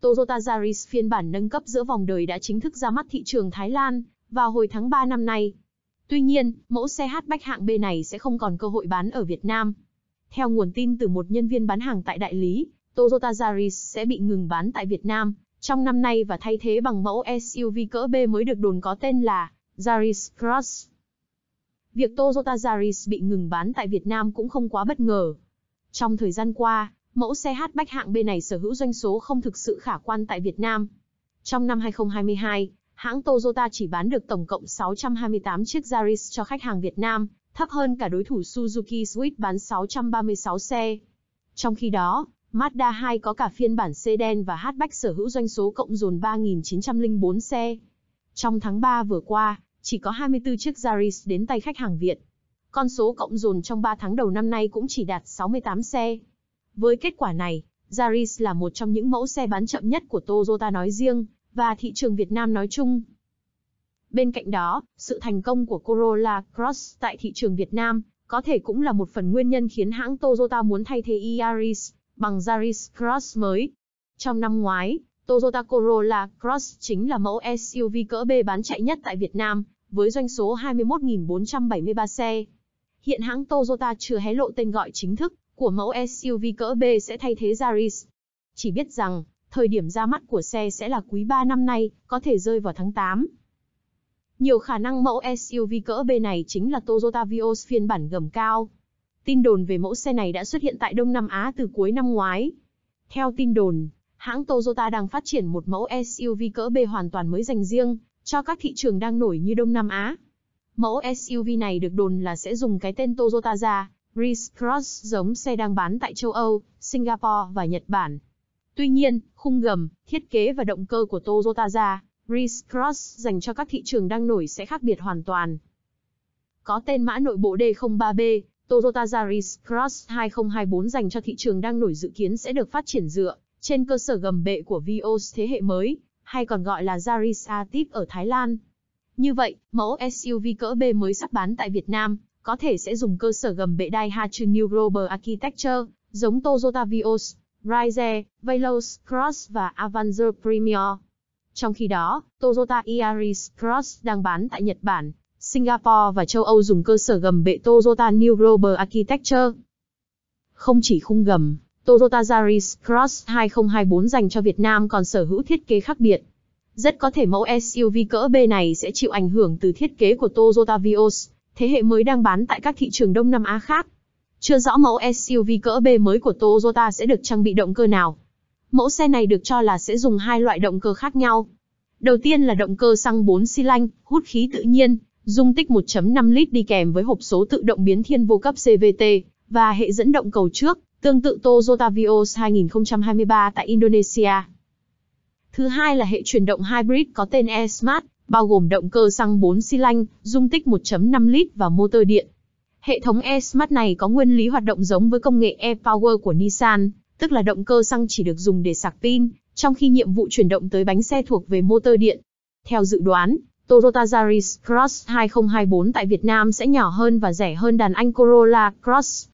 Toyota Yaris phiên bản nâng cấp giữa vòng đời đã chính thức ra mắt thị trường Thái Lan vào hồi tháng 3 năm nay. Tuy nhiên, mẫu xe hatchback hạng B này sẽ không còn cơ hội bán ở Việt Nam. Theo nguồn tin từ một nhân viên bán hàng tại đại lý, Toyota Yaris sẽ bị ngừng bán tại Việt Nam trong năm nay và thay thế bằng mẫu SUV cỡ B mới được đồn có tên là Yaris Cross. Việc Toyota Yaris bị ngừng bán tại Việt Nam cũng không quá bất ngờ. Trong thời gian qua, mẫu xe hatchback hạng B này sở hữu doanh số không thực sự khả quan tại Việt Nam. Trong năm 2022, hãng Toyota chỉ bán được tổng cộng 628 chiếc Yaris cho khách hàng Việt Nam, thấp hơn cả đối thủ Suzuki Swift bán 636 xe. Trong khi đó, Mazda 2 có cả phiên bản sedan và hatchback sở hữu doanh số cộng dồn 3.904 xe. Trong tháng 3 vừa qua, chỉ có 24 chiếc Yaris đến tay khách hàng Việt. Con số cộng dồn trong 3 tháng đầu năm nay cũng chỉ đạt 68 xe. Với kết quả này, Yaris là một trong những mẫu xe bán chậm nhất của Toyota nói riêng, và thị trường Việt Nam nói chung. Bên cạnh đó, sự thành công của Corolla Cross tại thị trường Việt Nam có thể cũng là một phần nguyên nhân khiến hãng Toyota muốn thay thế Yaris bằng Yaris Cross mới. Trong năm ngoái, Toyota Corolla Cross chính là mẫu SUV cỡ B bán chạy nhất tại Việt Nam, với doanh số 21.473 xe. Hiện hãng Toyota chưa hé lộ tên gọi chính thức của mẫu SUV cỡ B sẽ thay thế Yaris. Chỉ biết rằng, thời điểm ra mắt của xe sẽ là quý 3 năm nay, có thể rơi vào tháng 8. Nhiều khả năng mẫu SUV cỡ B này chính là Toyota Vios phiên bản gầm cao. Tin đồn về mẫu xe này đã xuất hiện tại Đông Nam Á từ cuối năm ngoái. Theo tin đồn, hãng Toyota đang phát triển một mẫu SUV cỡ B hoàn toàn mới dành riêng cho các thị trường đang nổi như Đông Nam Á. Mẫu SUV này được đồn là sẽ dùng cái tên Toyota ra Breeze Cross giống xe đang bán tại châu Âu, Singapore và Nhật Bản. Tuy nhiên, khung gầm, thiết kế và động cơ của Toyota ra, Breeze Cross dành cho các thị trường đang nổi sẽ khác biệt hoàn toàn. Có tên mã nội bộ D03B, Toyota Yaris Cross 2024 dành cho thị trường đang nổi dự kiến sẽ được phát triển dựa trên cơ sở gầm bệ của Vios thế hệ mới, hay còn gọi là Yaris a ở Thái Lan. Như vậy, mẫu SUV cỡ B mới sắp bán tại Việt Nam có thể sẽ dùng cơ sở gầm bệ Daihatsu New Global Architecture, giống Toyota Vios, Rise, Veloz, Cross và Avanza Premier. Trong khi đó, Toyota Yaris Cross đang bán tại Nhật Bản, Singapore và châu Âu dùng cơ sở gầm bệ Toyota New Global Architecture. Không chỉ khung gầm, Toyota Yaris Cross 2024 dành cho Việt Nam còn sở hữu thiết kế khác biệt. Rất có thể mẫu SUV cỡ B này sẽ chịu ảnh hưởng từ thiết kế của Toyota Vios, thế hệ mới đang bán tại các thị trường Đông Nam Á khác. Chưa rõ mẫu SUV cỡ B mới của Toyota sẽ được trang bị động cơ nào. Mẫu xe này được cho là sẽ dùng hai loại động cơ khác nhau. Đầu tiên là động cơ xăng 4 xi lanh, hút khí tự nhiên, dung tích 1.5 lít đi kèm với hộp số tự động biến thiên vô cấp CVT và hệ dẫn động cầu trước, tương tự Toyota Vios 2023 tại Indonesia. Thứ hai là hệ chuyển động hybrid có tên e-Smart, bao gồm động cơ xăng 4 xi lanh, dung tích 1.5 lít và motor điện. Hệ thống e-Smart này có nguyên lý hoạt động giống với công nghệ e-Power của Nissan, tức là động cơ xăng chỉ được dùng để sạc pin, trong khi nhiệm vụ chuyển động tới bánh xe thuộc về motor điện. Theo dự đoán, Toyota Yaris Cross 2024 tại Việt Nam sẽ nhỏ hơn và rẻ hơn đàn anh Corolla Cross.